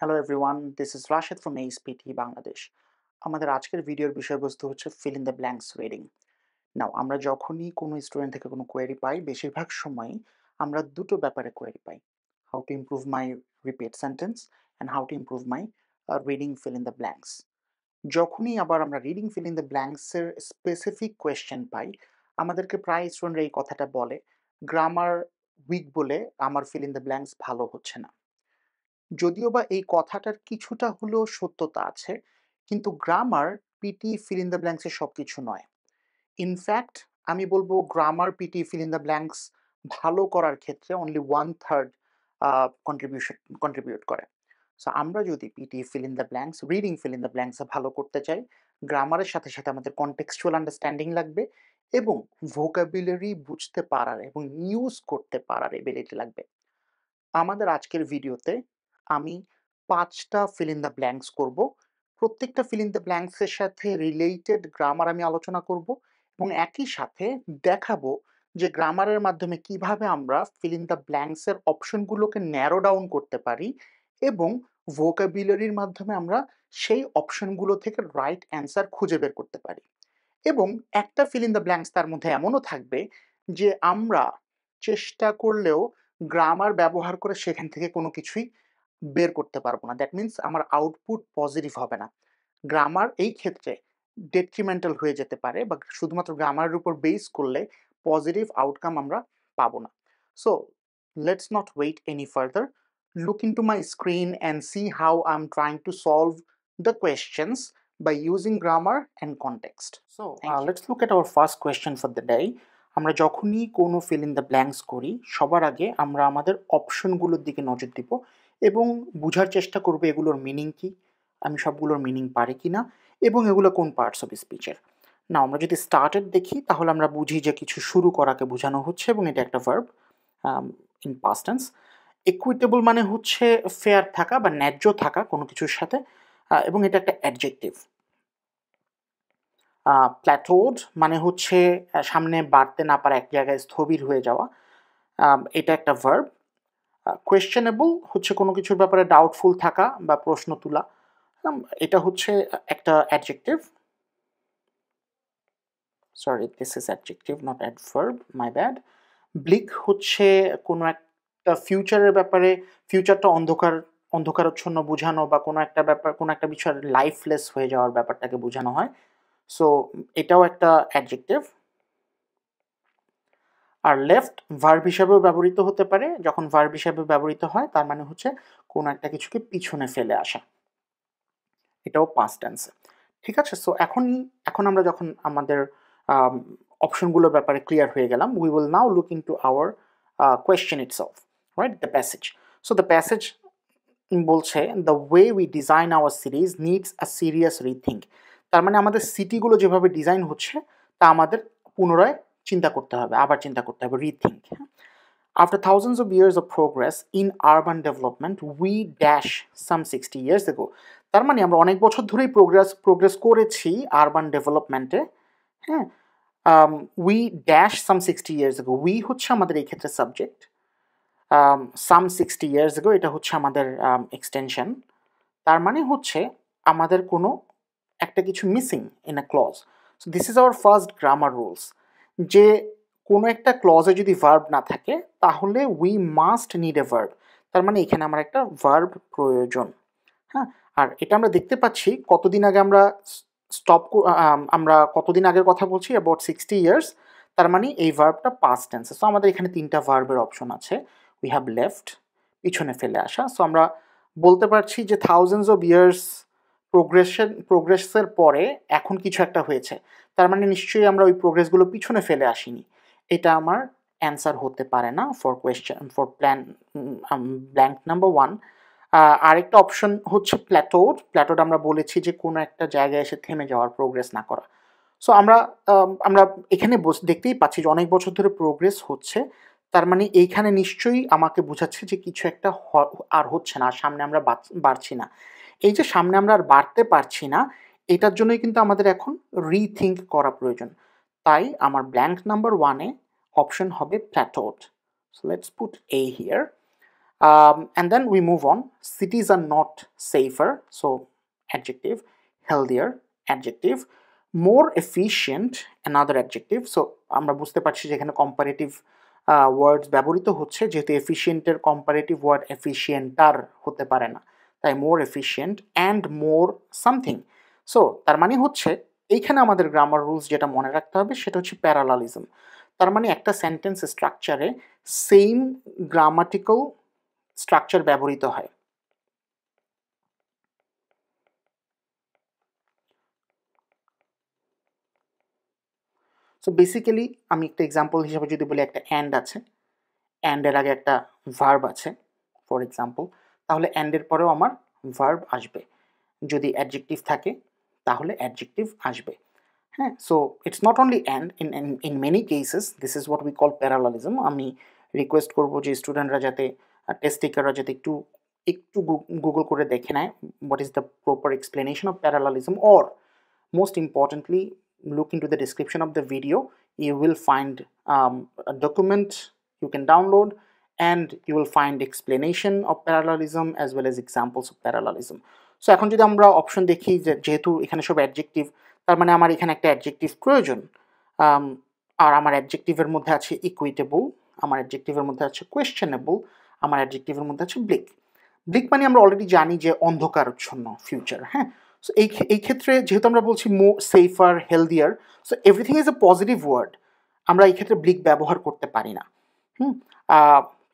Hello everyone this is Rashed from HPT Bangladesh আমাদের আজকের ভিডিওর বিষয়বস্তু হচ্ছে fill in the blanks reading now আমরা যখনই কোনো স্টুডেন্ট থেকে কোনো কোয়েরি পাই বেশিরভাগ সময় আমরা দুটো ব্যাপারে কোয়েরি পাই how to improve my repeat sentence and how to improve my reading fill in the blanks যখনই আবার আমরা রিডিং ফিল ইন দ্য ব্ল্যাঙ্কসের স্পেসিফিক কোয়েশ্চেন পাই আমাদেরকে প্রায় স্টুডেন্টরা এই কথাটা বলে গ্রামার উইক বলে আমার ফিল ইন দ্য ব্ল্যাঙ্কস ভালো হচ্ছে না যদিও বা এই কথাটার কিছুটা হলেও সত্যতা আছে কিন্তু grammar PT fill in the ব্ল্যাঙ্কসের সব কিছু নয় ইনফ্যাক্ট আমি বলবো grammar PT fill in the blanks ভালো করার ক্ষেত্রে only one third contribution contribute করে সো আমরা যদি PT fill in the blanks reading fill in the blanks ভালো করতে চাই গ্রামারের সাথে সাথে আমাদের কন্টেক্সচুয়াল আন্ডারস্ট্যান্ডিং লাগবে এবং ভোকাবুলারি বুঝতে পারার এবং ইউজ করতে পারার এবিলিটি লাগবে আমাদের আজকের ভিডিওতে আমি পাঁচটা ফিল ইন দ্য ব্ল্যাঙ্কস করব প্রত্যেকটা ফিল ইন দ্য ব্ল্যাঙ্কসের সাথে রিলেটেড গ্রামার আমি আলোচনা করব এবং একই সাথে দেখাবো যে গ্রামারের মাধ্যমে কিভাবে আমরা ফিল ইন দ্য ব্ল্যাঙ্কসের অপশনগুলোকে ন্যারো ডাউন করতে পারি এবং ভোকাবিলারির মাধ্যমে আমরা সেই অপশনগুলো থেকে রাইট অ্যান্সার খুঁজে বের করতে পারি এবং একটা ফিল ইন দ্য ব্ল্যাঙ্কস তার মধ্যে এমনও থাকবে যে আমরা চেষ্টা করলেও গ্রামার ব্যবহার করে সেখান থেকে কোনো কিছুই বের করতে পারবো না দ্যাট মিন্স আমার আউটপুট পজিটিভ হবে না গ্রামার এই ক্ষেত্রে ডেট্রিমেন্টাল হয়ে যেতে পারে বা শুধুমাত্র গ্রামারের উপর বেস করলে পজিটিভ আউটকাম আমরা পাবো না so let's not wait any further into my screen and see how I am trying to solve the questions by using grammar and context so let's look at our first question for the day আমরা যখনই কোনো feel in the blanks করি সবার আগে আমরা আমাদের অপশনগুলোর দিকে নজর দিব এবং বোঝার চেষ্টা করবে এগুলোর মিনিং কি আমি সবগুলোর মিনিং পারি কি না এবং এগুলো কোন পার্টস অফ স্পিচের না আমরা যদি স্টার্টেড দেখি তাহলে আমরা বুঝি যে কিছু শুরু করাকে বোঝানো হচ্ছে এবং এটা একটা ভার্ব ইন পাস্টেন্স ইকুইটেবল মানে হচ্ছে ফেয়ার থাকা বা ন্যায্য থাকা কোনো কিছুর সাথে এবং এটা একটা অ্যাডজেক্টিভ প্ল্যাটোড মানে হচ্ছে সামনে বাড়তে না পারা এক জায়গায় স্থবির হয়ে যাওয়া এটা একটা ভার্ব কোয়েশ্চেনেবল হচ্ছে কোনো কিছুর ব্যাপারে ডাউটফুল থাকা বা প্রশ্ন তোলা এটা হচ্ছে একটা adjective sorry this is adjective not adverb my bad bleak হচ্ছে কোনো একটা ফিউচারের ব্যাপারে ফিউচারটা অন্ধকার অন্ধকারচ্ছন্ন বোঝানো বা কোনো একটা ব্যাপার কোনো একটা বিষয়ের লাইফলেস হয়ে যাওয়ার ব্যাপারটাকে বোঝানো হয় সো এটাও একটা অ্যাডজেক্টিভ আর লেফট ভার্ব হিসাবেও ব্যবহৃত হতে পারে যখন ভার্ব হিসাবে ব্যবহৃত হয় তার মানে হচ্ছে কোনো একটা কিছুকে পিছনে ফেলে আসা এটাও পাস্ট টেন্সে ঠিক আছে সো এখন এখন আমরা যখন আমাদের অপশনগুলোর ব্যাপারে ক্লিয়ার হয়ে গেলাম we will now look into our question it's of right the passage so the passage বলছে the way we design our cities needs a serious rethink তার মানে আমাদের সিটিগুলো যেভাবে ডিজাইন হচ্ছে তা আমাদের পুনরায় চিন্তা করতে হবে আবার চিন্তা করতে হবে rethink after thousands of years of progress in urban development we dash some sixty years দেখো তার মানে আমরা অনেক বছর ধরেই প্রোগ্রেস প্রোগ্রেস করেছি আরবান ডেভেলপমেন্টে হ্যাঁ we dash some sixty years ago we হচ্ছে আমাদের এই ক্ষেত্রে সাবজেক্ট সাম সিক্সটি ইয়ার্স এগো এটা হচ্ছে আমাদের এক্সটেনশন um, তার মানে হচ্ছে আমাদের কোনো একটা কিছু missing in a clause so this is our first grammar rules যে কোনো একটা ক্লজে যদি ভার্ব না থাকে তাহলে we must need a verb তার মানে এখানে আমার একটা ভার্ব প্রয়োজন হ্যাঁ আর এটা আমরা দেখতে পাচ্ছি কতদিন আগে আমরা স্টপ আমরা কতদিন আগের কথা বলছি অ্যাবাউট সিক্সটি ইয়ার্স তার মানে এই ভার্বটা পাস্ট টেন্সে সো আমাদের এখানে তিনটা ভার্বের অপশন আছে উই হ্যাভ লেফট পিছনে ফেলে আসা সো আমরা বলতে পারছি যে থাউজেন্ডস অফ ইয়ার্স প্রোগ্রেশন প্রোগ্রেসের পরে এখন কিছু একটা হয়েছে তার মানে নিশ্চয়ই আমরা ওই প্রোগ্রেসগুলো পিছনে ফেলে আসিনি এটা আমার অ্যান্সার হতে পারে না for question for plan blank number one আরেকটা অপশন হচ্ছে প্ল্যাটোড প্ল্যাটোড আমরা বলেছি যে কোনো একটা জায়গায় এসে থেমে যাওয়ার প্রোগ্রেস না করা সো আমরা আমরা এখানে দেখতেই পাচ্ছি যে অনেক বছর ধরে প্রোগ্রেস হচ্ছে তার মানে এইখানে নিশ্চয়ই আমাকে বোঝাচ্ছে যে কিছু একটা আর হচ্ছে না সামনে আমরা বাড়ছি না এই যে সামনে আমরা আর বাড়তে পারছি না এটার জন্যই কিন্তু আমাদের এখন রিথিঙ্ক করা প্রয়োজন তাই আমার ব্ল্যাঙ্ক নাম্বার ওয়ানে অপশন হবে plateaued so let's put A here and then we move on cities are not safer so adjective healthier adjective more efficient another adjective so আমরা বুঝতে পারছি যে এখানে কম্পারেটিভ ওয়ার্ডস uh, ব্যবহৃত হচ্ছে যেহেতু এফিশিয়েন্টের কম্পারেটিভ ওয়ার্ড এফিসিয়েন্টার হতে পারে না তাই more efficient and more something so তার মানে হচ্ছে এইখানে আমাদের গ্রামার রুলস যেটা মনে রাখতে হবে সেটা হচ্ছে প্যারালালিজম তার মানে একটা সেন্টেন্স স্ট্রাকচারে সেম গ্রামাটিক্যাল স্ট্রাকচার ব্যবহৃত হয় সো বেসিক্যালি আমি একটা এক্সাম্পল হিসাবে যদি বলি একটা অ্যান্ড আছে অ্যান্ডের আগে একটা ভার্ব আছে ফর এক্সাম্পল তাহলে অ্যান্ডের পরেও আমার ভার্ব আসবে যদি অ্যাডজেক্টিভ থাকে তাহলে অ্যাডজেক্টিভ আসবে হ্যাঁ so it's not only and in in many cases this is what we call parallelism আমি রিকোয়েস্ট করব যে স্টুডেন্টরা যাতে টেস্ট টেকাররা যাতে একটু একটু গুগল করে দেখে নেয় what is the proper explanation of parallelism or most importantly look into the description of the video you will find um, a document you can download and you will find explanation of parallelism as well as examples of parallelism so এখন যদি আমরা option দেখি যেহেতু এখানে সব adjective তার মানে আমার এখানে একটা অ্যাডজেক্টিভ প্রয়োজন আর আমার অ্যাডজেক্টিভের মধ্যে আছে ইকুইটেবল আমার অ্যাডজেক্টিভের মধ্যে আছে কোয়েশ্চেনেবল আমার অ্যাডজেক্টিভের মধ্যে আছে ব্লিক ব্লিক মানে আমরা অলরেডি জানি যে অন্ধকারচ্ছন্ন ফিউচার হ্যাঁ সো এই এই ক্ষেত্রে যেহেতু আমরা বলছি more safer healthier so everything is a positive word আমরা এই ক্ষেত্রে ব্লিক ব্যবহার করতে পারি না hmm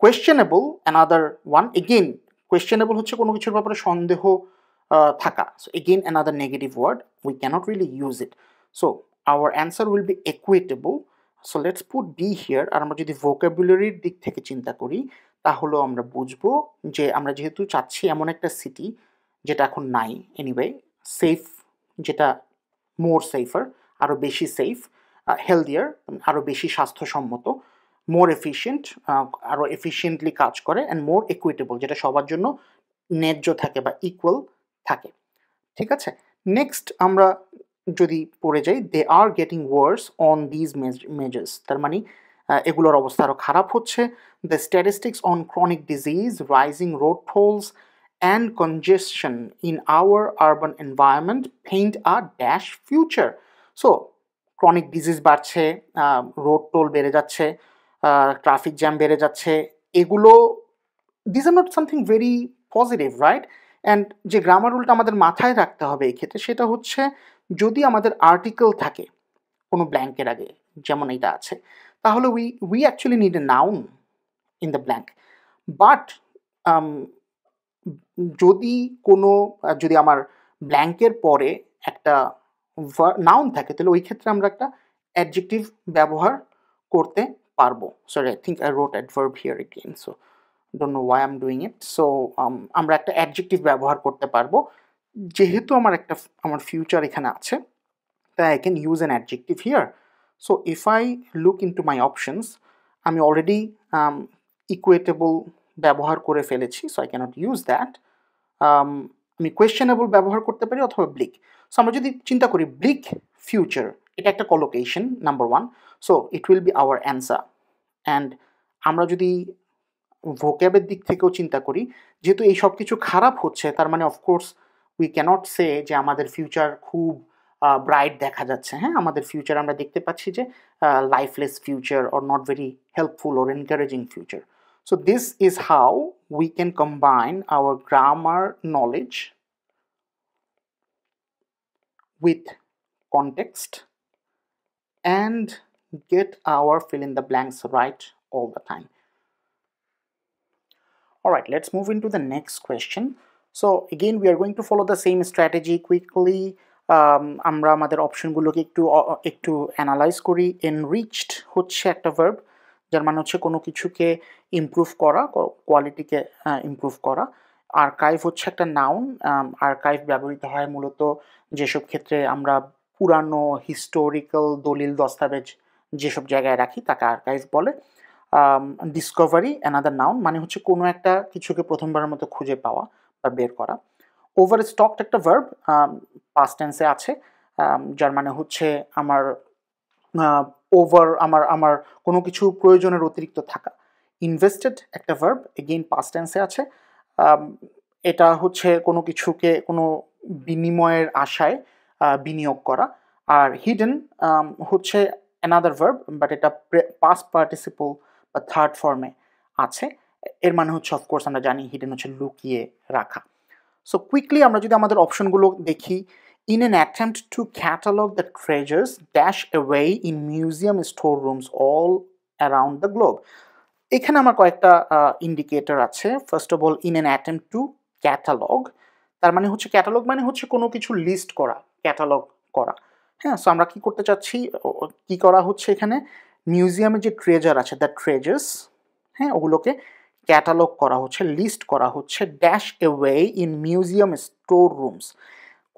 questionable another one again questionable হচ্ছে কোনো কিছুর ব্যাপারে সন্দেহ থাকা uh, so again another negative word we cannot really use it so our answer will be equitable so let's put B here আর আমরা যদি vocabularyর দিক থেকে চিন্তা করি তাহলেও আমরা বুঝবো যে আমরা যেহেতু চাচ্ছি এমন একটা সিটি যেটা এখন নাই এনিওয়ে সেফ যেটা মোর সেফার আরও বেশি সেফ হেলদিয়ার আরও বেশি স্বাস্থ্যসম্মত মোর এফিশিয়েন্ট আরও এফিশিয়েন্টলি কাজ করে অ্যান্ড মোর ইকুইটেবল যেটা সবার জন্য ন্যায্য থাকে বা ইকুয়াল থাকে ঠিক আছে নেক্সট আমরা যদি পড়ে যাই they are getting worse on these measures তার মানে এগুলোর অবস্থা আরও খারাপ হচ্ছে the statistics on chronic disease rising road tolls and congestion in our urban environment paint a dash future so chronic disease বাড়ছে রোড টোল বেড়ে যাচ্ছে ট্রাফিক জ্যাম বেড়ে যাচ্ছে এগুলো these are not something very positive right and যে grammar রুলটা আমাদের মাথায় রাখতে হবে এই ক্ষেত্রে সেটা হচ্ছে যদি আমাদের আর্টিকেল থাকে কোনো ব্ল্যাঙ্কের আগে যেমন এটা আছে তাহলে we we actually need a noun in the blank but যদি কোনো যদি আমার ব্ল্যাঙ্কের পরে একটা নাউন থাকে তাহলে ওই ক্ষেত্রে আমরা একটা অ্যাডজেক্টিভ ব্যবহার করতে পারবো sorry I think I wrote adverb here again so don't know why am doing it so আমরা একটা অ্যাডজেক্টিভ ব্যবহার করতে পারবো যেহেতু আমার একটা আমার ফিউচার এখানে আছে তাই I can use an adjective here so if I look into my options আমি অলরেডি ইকুয়েটেবল um, ব্যবহার করে ফেলেছি so I can't use that আমি কোয়েশ্চেনেবল ব্যবহার করতে পারি অথবা ব্লিক সো আমরা যদি চিন্তা করি ব্লিক ফিউচার এটা একটা collocation number one so it will be our answer and আমরা যদি ভোক্যাবের দিক থেকেও চিন্তা করি যেহেতু এই সব কিছু খারাপ হচ্ছে তার মানে অফকোর্স উই ক্যানট সে যে আমাদের ফিউচার খুব ব্রাইট দেখা যাচ্ছে হ্যাঁ আমাদের ফিউচার আমরা দেখতে পাচ্ছি যে lifeless future or not very helpful or encouraging future so this is how we can combine our grammar knowledge with context and get our fill in the blanks right all the time all right let's move into the next question so again we are going to follow the same strategy quickly um, আমরা আমাদের অপশনগুলোকে একটু একটু analyse করি enriched হচ্ছে একটা verb যার মানে হচ্ছে কোনো কিছুকে ইমপ্রুভ করা কোয়ালিটিকে ইমপ্রুভ করা আর্কাইভ হচ্ছে একটা নাউন আর্কাইভ ব্যবহৃত হয় মূলত যেসব ক্ষেত্রে আমরা পুরানো হিস্টোরিক্যাল দলিল দস্তাবেজ যেসব জায়গায় রাখি তাকে আর্কাইভ বলে ডিসকভারি অ্যানাদার নাউন মানে হচ্ছে কোনো একটা কিছুকে প্রথমবারের মতো খুঁজে পাওয়া বা বের করা ওভার স্টকড একটা ভার্ব পাস্ট টেন্সে আছে um, যার মানে হচ্ছে আমার ওভার uh, আমার আমার কোনো কিছু প্রয়োজনের অতিরিক্ত থাকা ইনভেস্টেড একটা ভার্ব এগেইন পাস্ট টেন্সে আছে um, এটা হচ্ছে কোনো কিছুকে কোনো বিনিময়ের আশায় uh, বিনিয়োগ করা আর হিডেন um, হচ্ছে অ্যানাদার ভার্ব বাট এটা পাস্ট পার্টিসিপল বা থার্ড ফর্মে আছে এর মানে হচ্ছে অফকোর্স আমরা জানি হিডেন হচ্ছে লুকিয়ে রাখা সো কুইকলি আমরা যদি আমাদের অপশনগুলো দেখি in an attempt to catalogue the treasures dash away in museum store rooms all around the globe এখানে আমার কয়েকটা ইন্ডিকেটর আছে first of all in an attempt to catalogue তার মানে হচ্ছে ক্যাটালগ মানে হচ্ছে কোনো কিছু লিস্ট করা ক্যাটালগ করা হ্যাঁ সো আমরা কি করতে চাচ্ছি কি করা হচ্ছে এখানে মিউজিয়ামে যে ট্রেজার আছে দ্য ট্রেজার্স হ্যাঁ ওগুলোকে ক্যাটালগ করা হচ্ছে লিস্ট করা হচ্ছে dash way in museum store rooms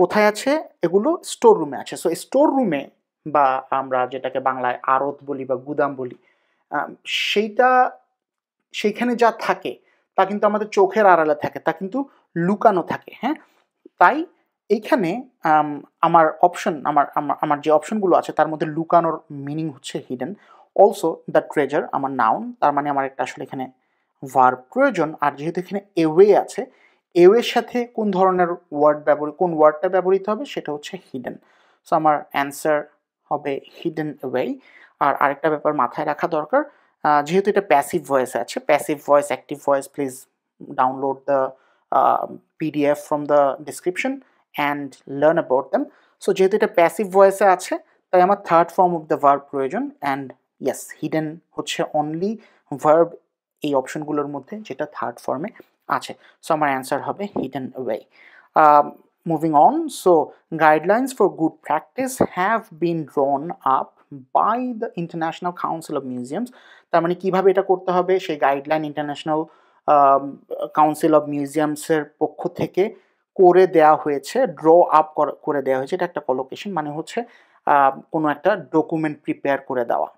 কোথায় আছে এগুলো স্টোর রুমে আছে সো স্টোর রুমে বা আমরা যেটাকে বাংলায় আড়ত বলি বা গুদাম বলি সেইটা সেইখানে যা থাকে তা কিন্তু আমাদের চোখের আড়ালে থাকে তা কিন্তু লুকানো থাকে হ্যাঁ তাই এইখানে আমার অপশন আমার আমার যে অপশনগুলো আছে তার মধ্যে লুকানোর মিনিং হচ্ছে হিডেন অলসো দ্য ট্রেজার আমার নাউন তার মানে আমার একটা আসলে এখানে ভার প্রয়োজন আর যেহেতু এখানে এওয়ে আছে এওয়ের সাথে কোন ধরনের ওয়ার্ড ব্যবহার কোন ওয়ার্ডটা ব্যবহৃত হবে সেটা হচ্ছে হিডেন সো আমার অ্যান্সার হবে হিডেন ওয়ে আর আরেকটা ব্যাপার মাথায় রাখা দরকার যেহেতু এটা প্যাসিভ ভয়েস আছে passive voice active voice please download the PDF from the description and learn about them so যেহেতু এটা প্যাসিভ ভয়েসে আছে তাই আমার third form of the verb প্রয়োজন অ্যান্ড ইয়াস হিডেন হচ্ছে অনলি ভার্ব এই অপশনগুলোর মধ্যে যেটা থার্ড ফর্মে আছে সো আমার অ্যান্সার হবে hidden way moving on so guidelines for good practice have been drawn up by the International Council of Museums তার মানে কীভাবে এটা করতে হবে সেই গাইডলাইন ইন্টারন্যাশনাল কাউন্সিল অফ মিউজিয়ামসের পক্ষ থেকে করে দেওয়া হয়েছে ড্র আপ করে দেওয়া হয়েছে এটা একটা কলোকেশন মানে হচ্ছে কোনো একটা ডকুমেন্ট প্রিপেয়ার করে দেওয়া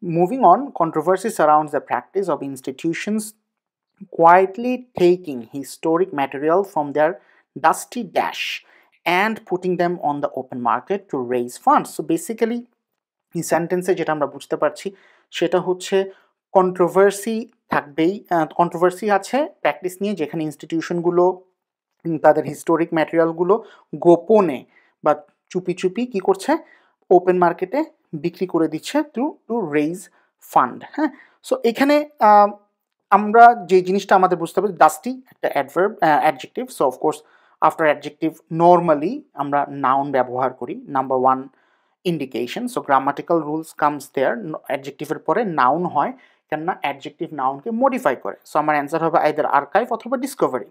Moving on, controversy surrounds the practice of institutions quietly taking historic material from their dusty dash and putting them on the open market to raise funds. So basically, এই সেন্টেন্সে যেটা আমরা বুঝতে পারছি সেটা হচ্ছে কন্ট্রোভার্সি থাকবেই কন্ট্রোভার্সি আছে প্র্যাকটিস নিয়ে যেখানে ইনস্টিটিউশনগুলো তাদের material ম্যাটেরিয়ালগুলো গোপনে বা চুপি চুপি কি করছে open মার্কেটে বিক্রি করে দিচ্ছে টু টু রেইজ ফান্ড হ্যাঁ সো এখানে আমরা যে জিনিসটা আমাদের বুঝতে হবে ডাস্টি একটা adverb adjective so of course after adjective normally আমরা নাউন ব্যবহার করি number one indication so grammatical rules comes there অ্যাডজেক্টিভের পরে নাউন হয় কেননা অ্যাডজেক্টিভ নাউনকে মডিফাই করে সো আমার অ্যান্সার হবে আইদার আর্কাইভ অথবা ডিসকভারি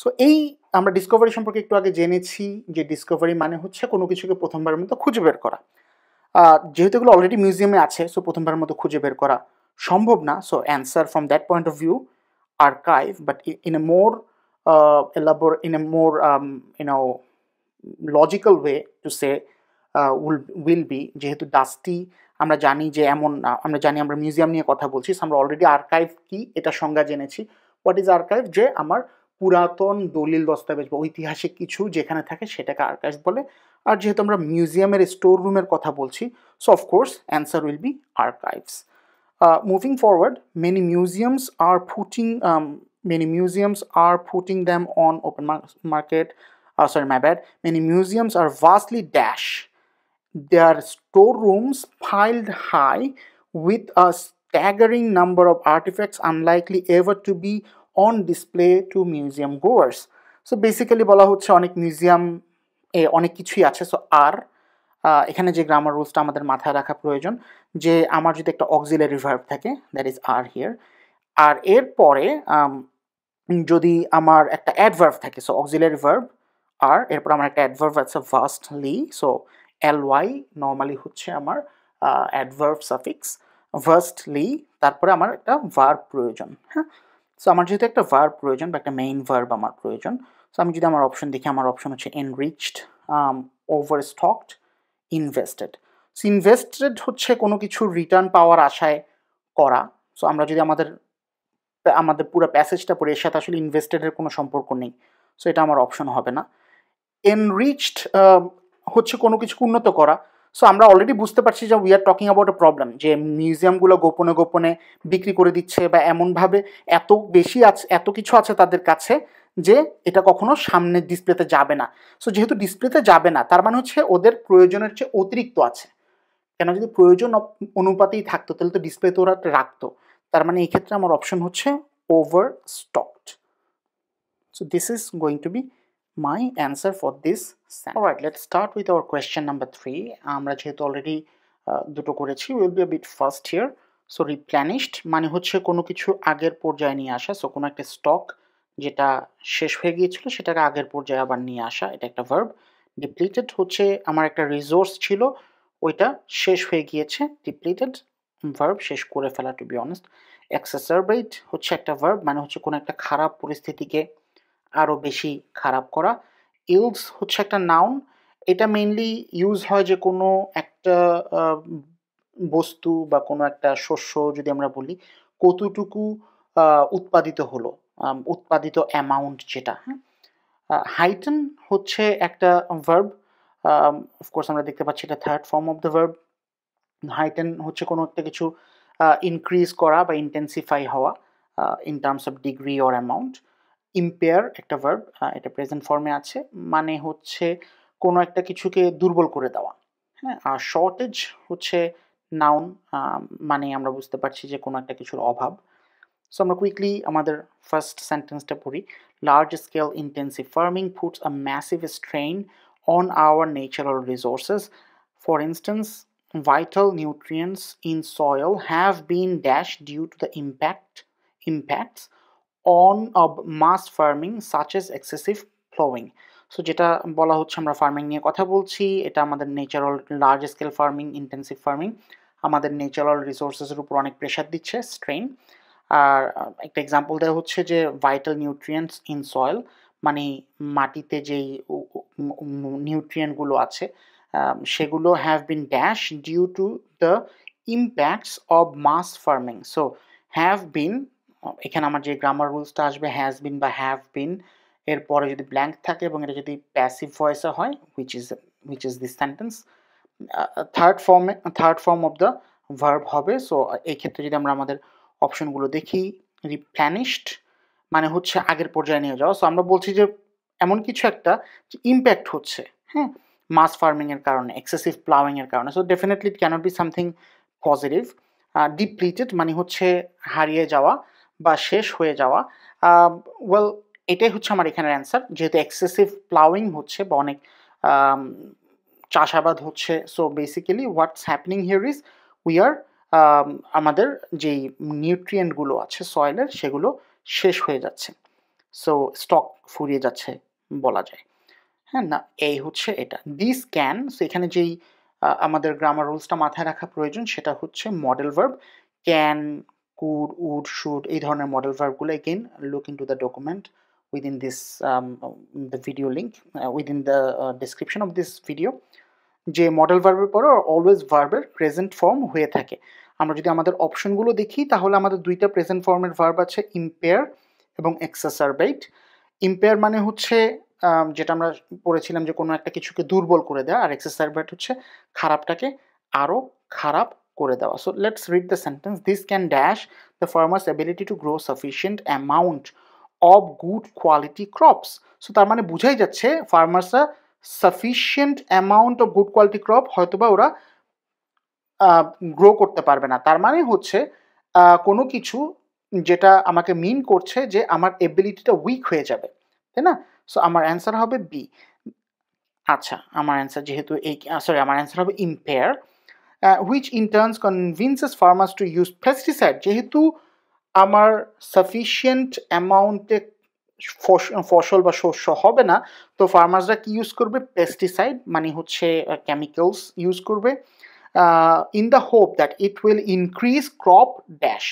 সো এই আমরা ডিসকভারি সম্পর্কে একটু আগে জেনেছি যে ডিসকভারি মানে হচ্ছে কোনো কিছুকে প্রথমবারের মতো খুঁজে বের করা যেহেতু এগুলো অলরেডি মিউজিয়ামে আছে সো প্রথমবার মতো খুঁজে বের করা সম্ভব না so answer from that point of view archive but in a more elaborate in a more in you logical way to say will will be যেহেতু ডাস্টি আমরা জানি যে এমন আমরা জানি আমরা মিউজিয়াম নিয়ে কথা বলছি আমরা অলরেডি আর্কাইভ কি এটা সংজ্ঞা জেনেছি হোয়াট ইজ আর্কাইভ যে আমার পুরাতন দলিল দস্তাবেজ বা ঐতিহাসিক কিছু যেখানে থাকে সেটাকে আর্কাইভ বলে আর যেহেতু আমরা মিউজিয়ামের স্টোর রুমের কথা বলছি so of course answer will be archives moving forward many museums are footing many museums are putting them on open market uh, sorry my bad many museums are vastly dash their storerooms piled high with a staggering number of artifacts unlikely ever to be on display to museum goers so basically বলা হচ্ছে অনেক museum এ অনেক কিছুই আছে so আর এখানে যে grammar রুলসটা আমাদের মাথায় রাখা প্রয়োজন যে আমার যদি একটা অক্সিলারি রিভার্ভ থাকে দ্যাট ইজ আর হিয়ার আর এরপরে যদি আমার একটা অ্যাডভার্ভ থাকে সো অক্সিলারি রিভার্ভ আর এরপর আমার একটা অ্যাডভার্ভ আছে ly so L Y normally হচ্ছে আমার অ্যাডভার্ভ সাফিক্স ভার্স্টলি তারপরে আমার একটা ভার্ব প্রয়োজন হ্যাঁ সো আমার যেহেতু একটা ভার্ব প্রয়োজন বা একটা মেইন ভার্ব আমার প্রয়োজন সো আমি যদি আমার অপশন দেখি আমার অপশন হচ্ছে enriched overstocked invested so invested হচ্ছে কোনো কিছু রিটার্ন পাওয়ার আশায় করা সো আমরা যদি আমাদের আমাদের পুরো প্যাসেজটা পড়ে এর সাথে আসলে ইনভেস্টেডের কোনো সম্পর্ক নেই সো এটা আমার অপশন হবে না এনরিচড um, হচ্ছে কোনো কিছু উন্নত করা সো আমরা অলরেডি বুঝতে পারছি যে we are talking about a problem যে মিউজিয়ামগুলো গোপনে গোপনে বিক্রি করে দিচ্ছে বা এমনভাবে এত বেশি আছে এত কিছু আছে তাদের কাছে যে এটা কখনো সামনের ডিসপ্লেতে যাবে না সো যেহেতু ডিসপ্লেতে যাবে না তার মানে হচ্ছে ওদের প্রয়োজনের চেয়ে অতিরিক্ত আছে কেন যদি প্রয়োজন অনুপাতেই থাকতো তাহলে তো ডিসপ্লেতে ওরা রাখতো তার মানে এই ক্ষেত্রে আমার অপশন হচ্ছে overstocked so this is going to be my answer for this right let start with our question number three আমরা যেহেতু অলরেডি দুটো করেছি will be a bit first here so replenished মানে হচ্ছে কোনো কিছু আগের পর্যায়ে নিয়ে আসা সো কোনো একটা স্টক যেটা শেষ হয়ে গিয়েছিল সেটাকে আগের পর্যায়ে আবার নিয়ে আসা এটা একটা ভার্ব ডিপ্লিটেড হচ্ছে আমার একটা রিসোর্স ছিল ওইটা শেষ হয়ে গিয়েছে ডিপ্লিটেড ভার্ব শেষ করে ফেলা টু বি অনেস্ট এক্সেসারবেট হচ্ছে একটা ভার্ব মানে হচ্ছে কোনো একটা খারাপ পরিস্থিতিকে আরও বেশি খারাপ করা ইলস হচ্ছে একটা নাউন এটা মেইনলি ইউজ হয় যে কোনো একটা বস্তু বা কোনো একটা শস্য যদি আমরা বলি কতটুকু উৎপাদিত হলো উৎপাদিত অ্যামাউন্ট যেটা হ্যাঁ হাইটেন হচ্ছে একটা ভার্ব অফকোর্স আমরা দেখতে পাচ্ছি এটা third form of the verb heighten হচ্ছে কোনো একটা কিছু ইনক্রিজ করা বা ইন্টেন্সিফাই হওয়া in terms of degree or amount impair একটা ভার্ব এটা প্রেজেন্ট ফর্মে আছে মানে হচ্ছে কোনো একটা কিছুকে দুর্বল করে দেওয়া হ্যাঁ আর শর্টেজ হচ্ছে নাউন মানে আমরা বুঝতে পারছি যে কোনো একটা কিছুর অভাব So I'm quickly আমাদের first sentence to পড়ি large scale intensive farming puts a massive strain on our natural resources for instance vital nutrients in soil have been dashed due to the impact impacts on of mass farming such as excessive plowing so যেটা বলা হচ্ছে farming farming kotha কথা বলছি এটা natural large-scale farming intensive farming farming natural resources রিসোর্সেসের উপর অনেক pressure দিচ্ছে strain. আর একটা এক্সাম্পল দেওয়া হচ্ছে যে ভাইটাল নিউট্রিয়েন্টস ইন সয়েল মানে মাটিতে যেই নিউট্রিয়েন্টগুলো আছে সেগুলো have been dash due to the impacts of mass farming so have been এখানে আমার যে গ্রামার রুলসটা আসবে হ্যাজ বিন বা হ্যাভ বিন এরপরে যদি ব্ল্যাঙ্ক থাকে এবং এটা যদি প্যাসিভ ভয়েসে হয় which is which is this sentence third ফর্মে third form of the verb হবে সো এই ক্ষেত্রে যদি আমরা আমাদের অপশনগুলো দেখি রিপ্ল্যানিশড মানে হচ্ছে আগের পর্যায়ে নিয়ে যাওয়া সো আমরা বলছি যে এমন কিছু একটা যে ইম্প্যাক্ট হচ্ছে হ্যাঁ মাস ফার্মিংয়ের কারণে এক্সেসিভ প্লাউইংয়ের কারণে so definitely it can't be something positive depleted মানে হচ্ছে হারিয়ে যাওয়া বা শেষ হয়ে যাওয়া ওয়েল um, এটাই হচ্ছে আমার এখানের অ্যান্সার যেহেতু এক্সেসিভ প্লাউইং হচ্ছে বা অনেক um, চাষাবাদ হচ্ছে so basically what's happening here is we are আমাদের যেই নিউট্রিয়েন্টগুলো আছে সয়েলের সেগুলো শেষ হয়ে যাচ্ছে সো স্টক ফুরিয়ে যাচ্ছে বলা যায় হ্যাঁ না এই হচ্ছে এটা দিস ক্যান সো এখানে যেই আমাদের গ্রামার রুলসটা মাথায় রাখা প্রয়োজন সেটা হচ্ছে modal verb can could would should এই ধরনের মডেল ভার্বগুলো again look into the document within this the video link within the description of this video যে মডেল ভার্বের পরে অলওয়েজ ভার্বের প্রেজেন্ট ফর্ম হয়ে থাকে আমরা যদি আমাদের অপশনগুলো দেখি তাহলে আমাদের দুইটা প্রেজেন্ট ফর্মের ভার্ব আছে ইম্পেয়ার এবং এক্সাসারবেট ইম্পেয়ার মানে হচ্ছে যেটা আমরা পড়েছিলাম যে কোনো একটা কিছুকে দুর্বল করে দেওয়া আর এক্সাসারবেট হচ্ছে খারাপটাকে আরও খারাপ করে দেওয়া so let's read the sentence this can dash the farmers ability to grow sufficient amount of good quality crops so তার মানে বুঝাই যাচ্ছে ফার্মার্সরা sufficient amount of good quality crop হয়তোবা ওরা গ্রো করতে পারবে না তার মানে হচ্ছে কোনো কিছু যেটা আমাকে মিন করছে যে আমার এবিলিটিটা উইক হয়ে যাবে তাই না সো আমার অ্যান্সার হবে বি আচ্ছা আমার অ্যান্সার যেহেতু এই সরি আমার অ্যান্সার হবে impair which in terms convinces farmers to use pesticide যেহেতু আমার সাফিসিয়েন্ট অ্যামাউন্টে ফসল বা শস্য হবে না তো ফার্মার্সরা কি ইউজ করবে পেস্টিসাইড মানে হচ্ছে কেমিক্যালস ইউজ করবে in the hope that it will increase crop dash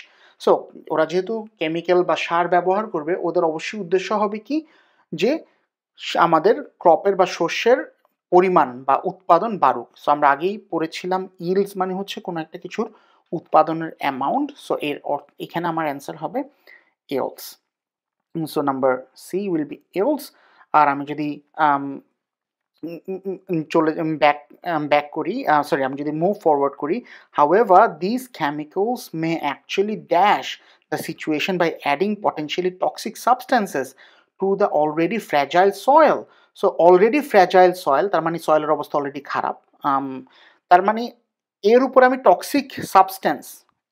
so ওরা যেহেতু কেমিক্যাল বা সার ব্যবহার করবে ওদের অবশ্যই উদ্দেশ্য হবে কি যে আমাদের ক্রপের বা শস্যের পরিমাণ বা উৎপাদন বাড়ুক সো আমরা আগেই পড়েছিলাম ইলস মানে হচ্ছে কোনো একটা কিছুর উৎপাদনের অ্যামাউন্ট সো এর এখানে আমার অ্যান্সার হবে else so number C will be else আর আমি যদি চলে ব্যাক ব্যাক করি সরি আমি যদি মুভ ফরওয়ার্ড করি however this chemicals may actually dash the situation by adding potentially toxic substances to the already fragile soil so already fragile soil তার মানে সয়েলের অবস্থা অলরেডি খারাপ um, তার মানে এর উপর আমি টক্সিক সাবস্টেন্স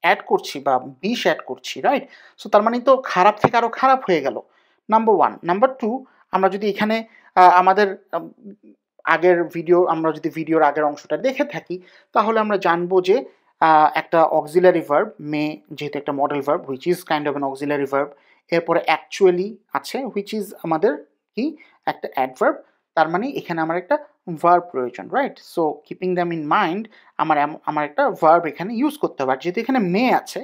অ্যাড করছি বা বিষ অ্যাড করছি রাইট সো তার মানে তো খারাপ থেকে আরও খারাপ হয়ে গেল নাম্বার ওয়ান নাম্বার টু আমরা যদি এখানে আমাদের আগের ভিডিও আমরা যদি ভিডিওর আগের অংশটা দেখে থাকি তাহলে আমরা জানবো যে একটা অক্সিলারি ভার্ব মে যেহেতু একটা modal verb which is kind of an auxiliary verb এরপরে অ্যাকচুয়ালি আছে হুইচ ইজ আমাদের কি একটা অ্যাডভার্ব তার মানে এখানে আমার একটা ভার্ব প্রয়োজন right so keeping them in mind আমার আমার একটা ভার্ব এখানে ইউজ করতে হবে আর যেহেতু এখানে মে আছে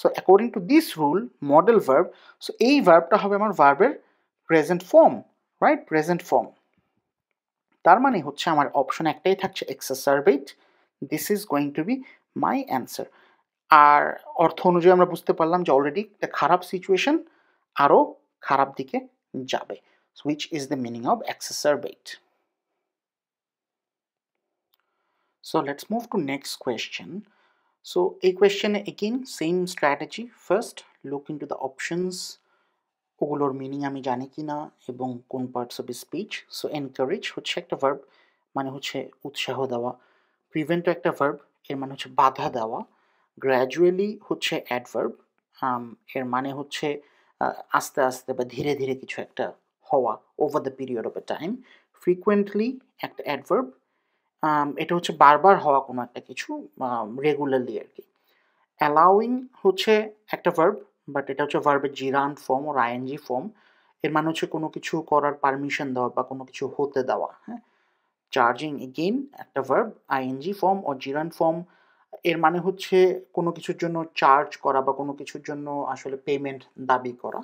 so according to this rule modal verb so এই ভার্বটা হবে আমার ভার্বের present form right present form তার মানে হচ্ছে আমার অপশন একটাই থাকছে exacerbate this is going to be my answer আর অর্থ অনুযায়ী আমরা বুঝতে পারলাম যে অলরেডি একটা খারাপ সিচুয়েশন আরও খারাপ দিকে যাবে which is the meaning of exacerbate. So let's move to next question. So a question again same strategy first look into the options ওগুলোর মিনিং আমি জানি কি না এবং কোন parts of speech so encourage হচ্ছে একটা ভার্ব মানে হচ্ছে উৎসাহ দেওয়া প্রিভেন্টও একটা ভার্ব এর মানে হচ্ছে বাধা দেওয়া গ্র্যাজুয়ালি হচ্ছে অ্যাডভার্ব um, এর মানে হচ্ছে আস্তে আস্তে বা ধীরে ধীরে কিছু একটা হওয়া over the period of a time frequently একটা অ্যাডভার্ব um, এটা হচ্ছে বারবার হওয়া কোনো একটা কিছু রেগুলারলি um, আর কি অ্যালাউইং হচ্ছে একটা ভার্ব বাট এটা হচ্ছে ভার্বের gerund form or ING form এর মানে হচ্ছে কোনো কিছু করার পারমিশন দেওয়া বা কোনো কিছু হতে দেওয়া হ্যাঁ চার্জিং এগেইন একটা ভার্ব আইএনজি ফর্ম ও জিরান ফর্ম এর মানে হচ্ছে কোনো কিছুর জন্য চার্জ করা বা কোনো কিছুর জন্য আসলে পেমেন্ট দাবি করা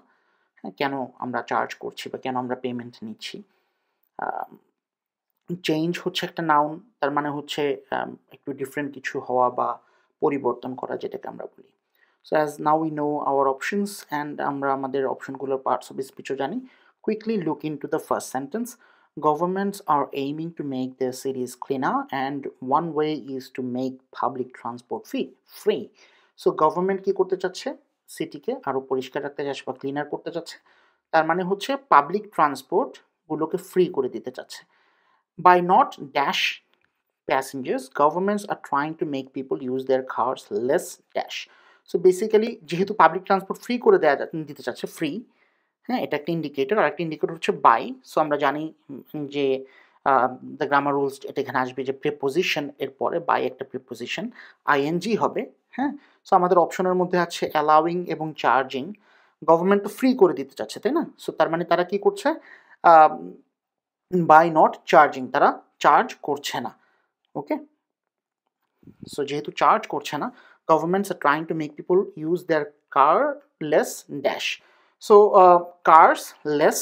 হ্যাঁ কেন আমরা চার্জ করছি বা কেন আমরা পেমেন্ট নিচ্ছি চেঞ্জ হচ্ছে একটা নাউন তার মানে হচ্ছে একটু ডিফারেন্ট কিছু হওয়া বা পরিবর্তন করা যেটাকে আমরা বলি So as now we know our options and আমরা আমাদের অপশনগুলোর পার্টস অফ স্পিচও জানি quickly look into the first sentence. Governments are aiming to make their cities cleaner and one way is to make public transport fee free. So government কি করতে চাচ্ছে সিটিকে আরও পরিষ্কার রাখতে চাচ্ছে বা ক্লিনার করতে চাচ্ছে তার মানে হচ্ছে পাবলিক ট্রান্সপোর্ট গুলোকে ফ্রি করে দিতে চাচ্ছে by not dash passengers, governments are trying to make people use their cars less dash. So basically যেহেতু পাবলিক ট্রান্সপোর্ট ফ্রি করে দেওয়া যা দিতে চাচ্ছে ফ্রি হ্যাঁ এটা একটা ইন্ডিকেটর আর একটা ইন্ডিকেটর হচ্ছে বাই সো আমরা জানি যে দ্য গ্রামার রুলস এটা এখানে আসবে যে প্রিপোজিশন এর পরে বাই একটা প্রিপোজিশন আইএনজি হবে হ্যাঁ সো আমাদের অপশনের মধ্যে আছে অ্যালাউইং এবং চার্জিং গভর্নমেন্ট তো ফ্রি করে দিতে চাচ্ছে তাই না সো তার মানে তারা কি করছে বাই নট চার্জিং তারা চার্জ করছে না ওকে সো যেহেতু চার্জ করছে না governments are trying to make people use their car less dash so cars less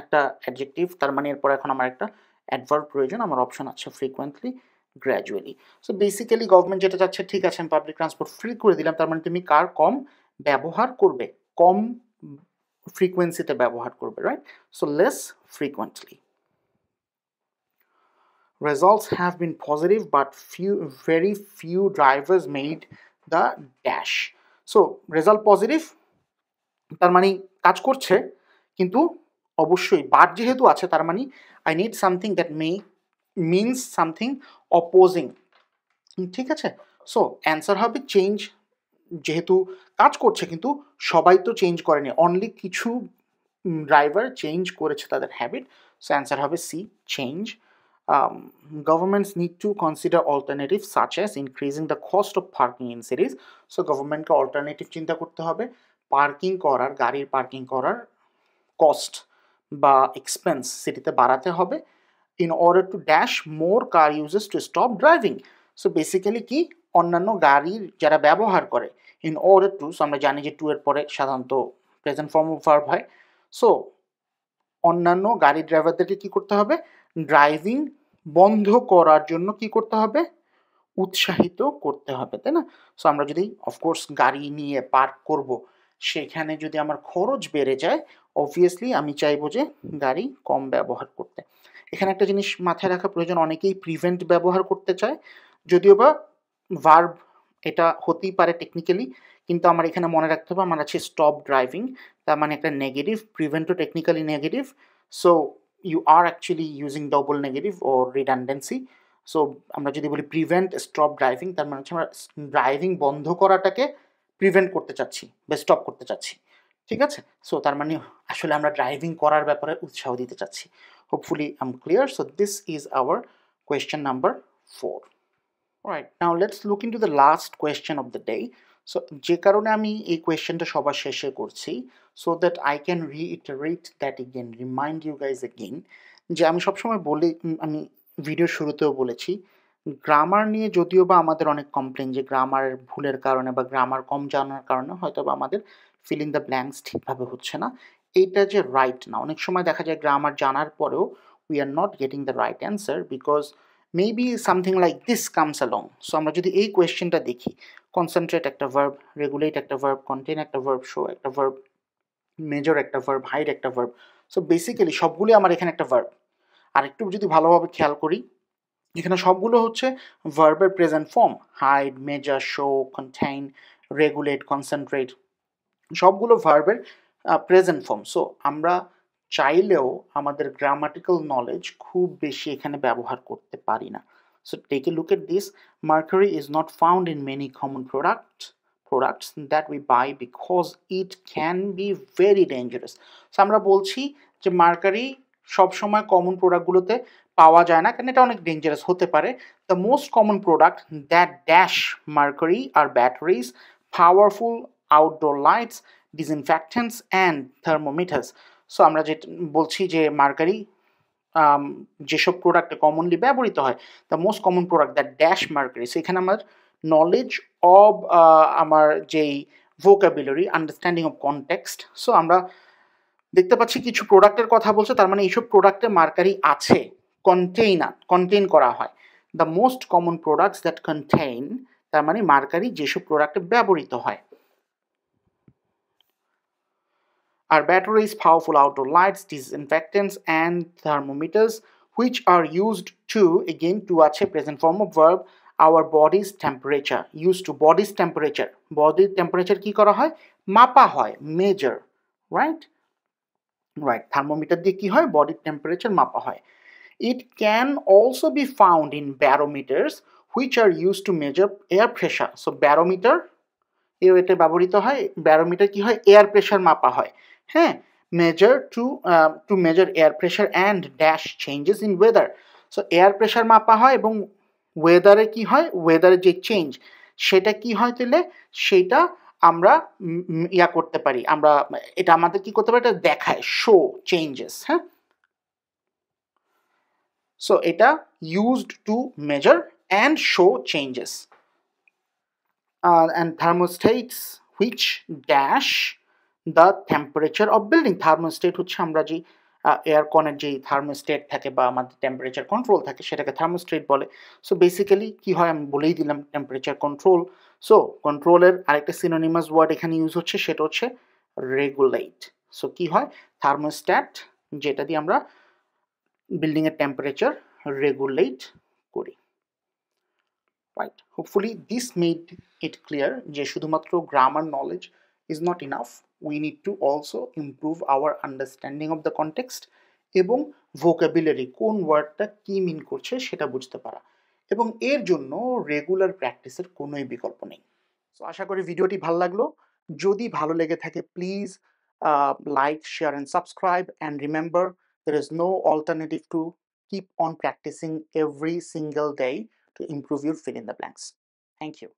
একটা অ্যাডজেক্টিভ তার মানে এরপর এখন আমার একটা অ্যাডভার্ব প্রয়োজন আমার অপশন আছে frequently gradually so basically government যেটা চাচ্ছে ঠিক আছে আমি পাবলিক ট্রান্সপোর্ট ফ্রি করে দিলাম তার মানে তুমি কার কম ব্যবহার করবে কম ফ্রিকোয়েন্সিতে ব্যবহার করবে right so less frequently Results have been positive, but few, very few drivers made the dash so result positive তার মানে কাজ করছে কিন্তু অবশ্যই বাট যেহেতু আছে তার মানে I need something that may means something opposing ঠিক আছে সো অ্যান্সার হবে চেঞ্জ যেহেতু কাজ করছে কিন্তু সবাই তো চেঞ্জ করেনি অনলি কিছু ড্রাইভার চেঞ্জ করেছে তাদের হ্যাবিট সো অ্যান্সার হবে C change um, governments need to consider alternatives such as increasing the cost of parking in cities so governmentকে alternative চিন্তা করতে হবে পার্কিং করার গাড়ির পার্কিং করার কস্ট বা এক্সপেন্স সিটিতে বাড়াতে হবে in order to dash more car uses to stop driving so basically কি অন্যান্য গাড়ির যারা ব্যবহার করে ইন অর্ডার টু সো আমরা জানি যে টু এর পরে সাধারণত প্রেজেন্ট ফর্ম অফ ভার্ব হয় সো অন্যান্য গাড়ি ড্রাইভারদেরকে কী করতে হবে ড্রাইভিং বন্ধ করার জন্য কি করতে হবে উৎসাহিত করতে হবে তাই না সো আমরা যদি অফকোর্স গাড়ি নিয়ে পার্ক করব সেখানে যদি আমার খরচ বেড়ে যায় অবভিয়াসলি আমি চাইবো যে গাড়ি কম ব্যবহার করতে এখানে একটা জিনিস মাথায় রাখা প্রয়োজন অনেকেই প্রিভেন্ট ব্যবহার করতে চায় যদিও বা ভার্ব এটা হতেই পারে টেকনিক্যালি কিন্তু আমার এখানে মনে রাখতে হবে আমার আছে স্টপ ড্রাইভিং তার মানে একটা নেগেটিভ প্রিভেন্টও technically negative so you are actually using double negative ও রিডান্ডেন্সি সো আমরা যদি বলি প্রিভেন্ট স্টপ ড্রাইভিং তার মানে হচ্ছে আমরা ড্রাইভিং বন্ধ করাটাকে প্রিভেন্ট করতে চাচ্ছি বা স্টপ করতে চাচ্ছি ঠিক আছে সো তার মানে আসলে আমরা ড্রাইভিং করার ব্যাপারে উৎসাহ দিতে চাচ্ছি hopefully am clear so this is our question number four right now let's look into the last question of the day so যে কারণে আমি এই কোয়েশ্চেনটা সবার শেষে করছি so that I can reiterate that again remind you guys again যে আমি সবসময় বলে আমি ভিডিও শুরুতেও বলেছি গ্রামার নিয়ে যদিও বা আমাদের অনেক কমপ্লেন যে গ্রামার ভুলের কারণে বা গ্রামার কম জানার কারণে হয়তো বা আমাদের ফিল ইন দ্য ব্ল্যাঙ্কস ঠিকভাবে হচ্ছে না এইটা যে রাইট না অনেক সময় দেখা যায় গ্রামার জানার পরেও we are not getting the right answer because maybe something like this comes along so আমরা যদি এই কোয়েশ্চেনটা দেখি কনসেন্ট্রেট একটা ভার্ব রেগুলেট একটা ভার্ব কন্টেন একটা ভার্ব শো একটা ভার্ব মেজর একটা ভার্ব হাইড একটা ভার্ব সো বেসিক্যালি সবগুলি আমার এখানে একটা ভার্ব আর একটু যদি ভালোভাবে খেয়াল করি এখানে সবগুলো হচ্ছে ভার্বের present form hide measure show contain regulate concentrate সবগুলো ভার্বের প্রেজেন্ট ফর্ম সো আমরা চাইলেও আমাদের গ্রামাটিক্যাল নলেজ খুব বেশি এখানে ব্যবহার করতে পারি না So take a look at this. Mercury is not found in many common product, products that we buy because it can be very dangerous. So আমরা বলছি যে মার্কারি সবসময় কমন প্রোডাক্টগুলোতে পাওয়া যায় না কারণ এটা অনেক ডেঞ্জারাস হতে পারে the most common product that dash mercury আর batteries powerful outdoor lights disinfectants and thermometers so আমরা যে বলছি যে মার্কারি যেসব প্রোডাক্ট কমনলি ব্যবহৃত হয় the most common product the dash mercury সেখানে আমার নলেজ অব আমার যেই vocabulary understanding of context so আমরা দেখতে পাচ্ছি কিছু প্রোডাক্টের কথা বলছে তার মানে এইসব প্রোডাক্টের মার্কারি আছে কন্টেইনার কন্টেইন করা হয় the most common products that contain তার মানে মার্কারি যেসব প্রোডাক্টে ব্যবহৃত হয় are batteries, powerful outdoor lights, disinfectants, and thermometers, which are used to, again, to ache present form of verb, our body's temperature, used to body's temperature. Body temperature ki করা hai? Mapa hai, measure, Right? Right. Thermometer দিয়ে কি হয়? Body temperature মাপা হয়। It can also be found in barometers, which are used to measure air pressure. So barometer, এটা ব্যবহৃত হয় barometer কি হয় এয়ার প্রেশার মাপা হয় হ্যাঁ measure to to measure air pressure and dash changes in weather so air pressure মাপা হয় এবং ওয়েদারে কি হয় ওয়েদারের যে চেঞ্জ সেটা কি হয় তাহলে সেটা আমরা ইয়া করতে পারি আমরা এটা আমাদের কি করতে পারি এটা দেখায় শো চেঞ্জেস হ্যাঁ সো এটা used to measure and show changes and thermostats which dash the temperature of building thermostat হচ্ছে আমরা যে এয়ারকনের যে থার্মোস্টেট থাকে বা আমাদের টেম্পারেচার কন্ট্রোল থাকে সেটাকে থার্মোস্টেট বলে সো বেসিক্যালি কি হয় আমি বলেই দিলাম টেম্পারেচার কন্ট্রোল সো কন্ট্রোলের আরেকটা সিনোনিমাস ওয়ার্ড এখানে ইউজ হচ্ছে সেটা হচ্ছে রেগুলেট সো কি হয় থার্মোস্ট্যাট যেটা দিয়ে আমরা বিল্ডিংয়ের টেম্পারেচার রেগুলেট করি right hopefully this made it clear যে শুধুমাত্র grammar knowledge is not enough we need to also improve our understanding of the context এবং ভোকাবুলারি কোন ওয়ার্ডটা কি মিন করছে সেটা বুঝতে পারা এবং এর জন্য রেগুলার প্র্যাকটিসের কোনোই বিকল্প নেই সো আশা করি ভিডিওটি ভালো লাগলো যদি ভালো লেগে থাকে please like share and subscribe and remember there is no alternative to keep on practicing every single day to improve your fill in the blanks. Thank you